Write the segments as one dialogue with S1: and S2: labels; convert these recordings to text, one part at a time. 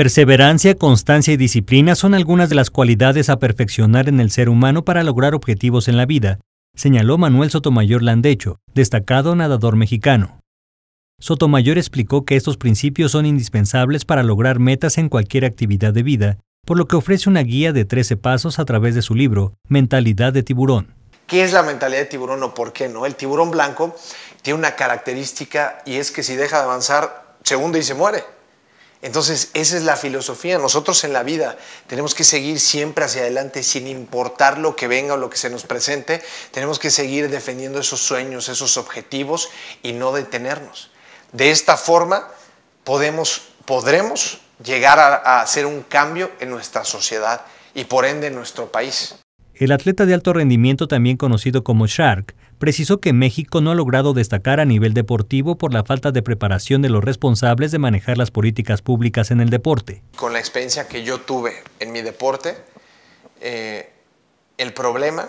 S1: Perseverancia, constancia y disciplina son algunas de las cualidades a perfeccionar en el ser humano para lograr objetivos en la vida, señaló Manuel Sotomayor Landecho, destacado nadador mexicano. Sotomayor explicó que estos principios son indispensables para lograr metas en cualquier actividad de vida, por lo que ofrece una guía de 13 pasos a través de su libro, Mentalidad de tiburón.
S2: ¿Qué es la mentalidad de tiburón o por qué no? El tiburón blanco tiene una característica y es que si deja de avanzar, se hunde y se muere. Entonces, esa es la filosofía. Nosotros en la vida tenemos que seguir siempre hacia adelante, sin importar lo que venga o lo que se nos presente. Tenemos que seguir defendiendo esos sueños, esos objetivos y no detenernos. De esta forma, podremos llegar a hacer un cambio en nuestra sociedad y por ende en nuestro país.
S1: El atleta de alto rendimiento, también conocido como Shark, precisó que México no ha logrado destacar a nivel deportivo por la falta de preparación de los responsables de manejar las políticas públicas en el deporte.
S2: Con la experiencia que yo tuve en mi deporte, eh, el problema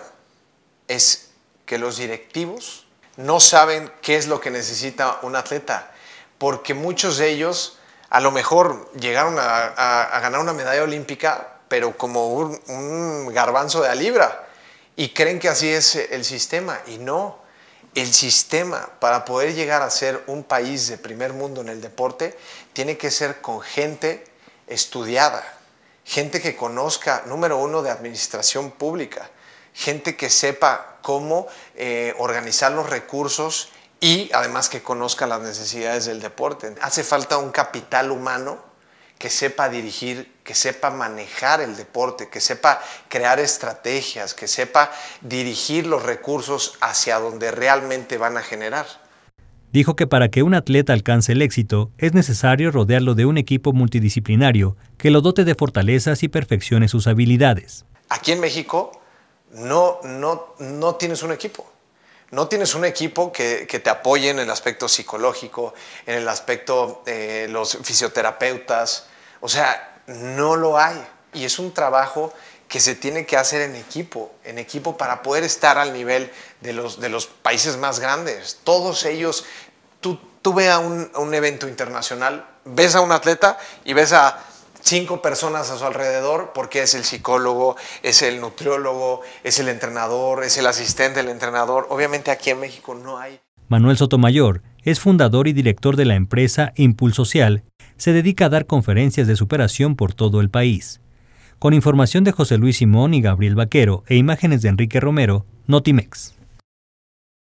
S2: es que los directivos no saben qué es lo que necesita un atleta, porque muchos de ellos a lo mejor llegaron a ganar una medalla olímpica pero como un, garbanzo de a libra. Y creen que así es el sistema. Y no, el sistema para poder llegar a ser un país de primer mundo en el deporte tiene que ser con gente estudiada, gente que conozca, número uno, de administración pública, gente que sepa cómo eh, organizar los recursos y además que conozca las necesidades del deporte. Hace falta un capital humano que sepa dirigir, que sepa manejar el deporte, que sepa crear estrategias, que sepa dirigir los recursos hacia donde realmente van a generar.
S1: Dijo que para que un atleta alcance el éxito es necesario rodearlo de un equipo multidisciplinario que lo dote de fortalezas y perfeccione sus habilidades.
S2: Aquí en México no, tienes un equipo no tienes un equipo que, te apoye en el aspecto psicológico, en el aspecto de eh, los fisioterapeutas, o sea, no lo hay. Y es un trabajo que se tiene que hacer en equipo, en equipo para poder estar al nivel de los, de los países más grandes. Todos ellos, tú, tú a un, un evento internacional, ves a un atleta y ves a cinco personas a su alrededor porque es el psicólogo, es el nutriólogo, es el entrenador, es el asistente del entrenador. Obviamente aquí en México no hay.
S1: Manuel Sotomayor es fundador y director de la empresa Impulsocial, se dedica a dar conferencias de superación por todo el país. Con información de José Luis Simón y Gabriel Vaquero e imágenes de Enrique Romero, Notimex.